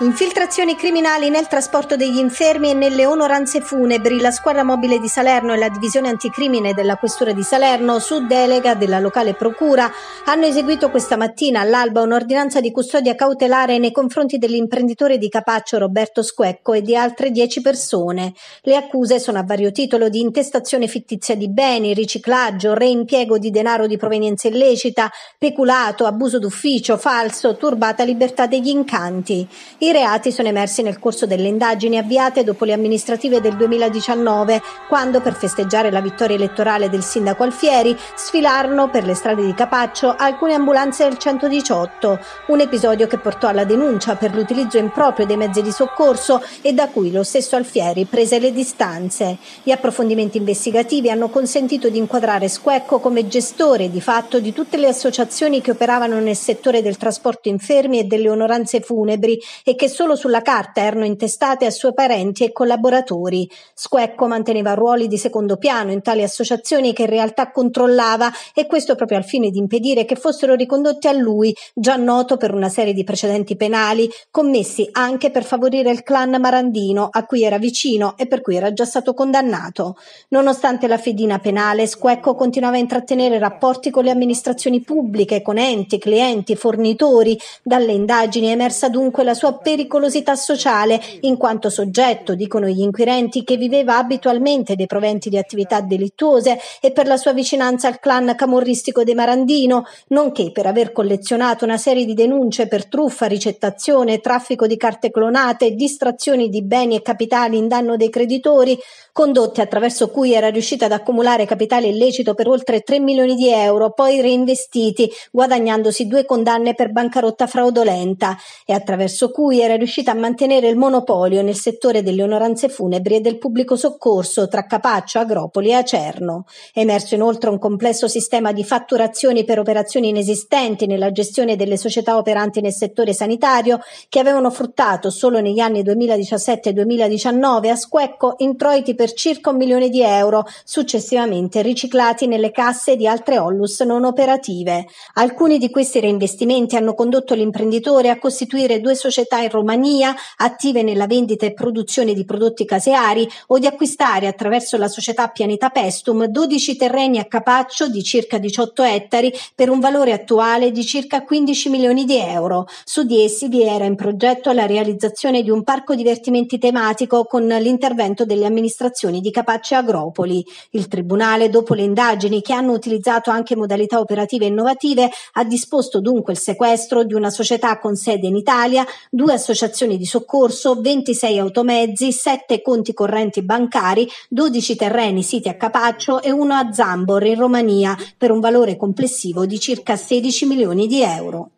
Infiltrazioni criminali nel trasporto degli infermi e nelle onoranze funebri. La squadra mobile di Salerno e la divisione anticrimine della Questura di Salerno, su delega della locale procura, hanno eseguito questa mattina all'alba un'ordinanza di custodia cautelare nei confronti dell'imprenditore di Capaccio Roberto Squecco e di altre dieci persone. Le accuse sono a vario titolo di intestazione fittizia di beni, riciclaggio, reimpiego di denaro di provenienza illecita, peculato, abuso d'ufficio, falso, turbata libertà degli incanti. I reati sono emersi nel corso delle indagini avviate dopo le amministrative del 2019, quando per festeggiare la vittoria elettorale del sindaco Alfieri sfilarono per le strade di Capaccio alcune ambulanze del 118, un episodio che portò alla denuncia per l'utilizzo improprio dei mezzi di soccorso e da cui lo stesso Alfieri prese le distanze. Gli approfondimenti investigativi hanno consentito di inquadrare Squecco come gestore di fatto di tutte le associazioni che operavano nel settore del trasporto infermi e delle onoranze funebri e che solo sulla carta erano intestate a suoi parenti e collaboratori. Squecco manteneva ruoli di secondo piano in tali associazioni che in realtà controllava e questo proprio al fine di impedire che fossero ricondotti a lui, già noto per una serie di precedenti penali commessi anche per favorire il clan Marandino a cui era vicino e per cui era già stato condannato. Nonostante la fedina penale, Squecco continuava a intrattenere rapporti con le amministrazioni pubbliche, con enti, clienti, fornitori. Dalle indagini è emersa dunque la sua pericolosità sociale in quanto soggetto, dicono gli inquirenti, che viveva abitualmente dei proventi di attività delittuose e per la sua vicinanza al clan camorristico De Marandino, nonché per aver collezionato una serie di denunce per truffa, ricettazione, traffico di carte clonate, distrazioni di beni e capitali in danno dei creditori, condotte attraverso cui era riuscita ad accumulare capitale illecito per oltre 3 milioni di euro, poi reinvestiti, guadagnandosi due condanne per bancarotta fraudolenta e attraverso cui cui era riuscita a mantenere il monopolio nel settore delle onoranze funebri e del pubblico soccorso tra Capaccio, Agropoli e Acerno. È emerso inoltre un complesso sistema di fatturazioni per operazioni inesistenti nella gestione delle società operanti nel settore sanitario che avevano fruttato solo negli anni 2017 e 2019 a squecco introiti per circa un milione di euro, successivamente riciclati nelle casse di altre Ollus non operative. Alcuni di questi reinvestimenti hanno condotto l'imprenditore a costituire due società Romania, attive nella vendita e produzione di prodotti caseari o di acquistare attraverso la società Pianeta Pestum 12 terreni a capaccio di circa 18 ettari per un valore attuale di circa 15 milioni di euro. Su di essi vi era in progetto la realizzazione di un parco divertimenti tematico con l'intervento delle amministrazioni di Capace Agropoli. Il Tribunale, dopo le indagini che hanno utilizzato anche modalità operative innovative, ha disposto dunque il sequestro di una società con sede in Italia, due associazioni di soccorso, 26 automezzi, 7 conti correnti bancari, 12 terreni siti a Capaccio e uno a Zambor in Romania per un valore complessivo di circa 16 milioni di euro.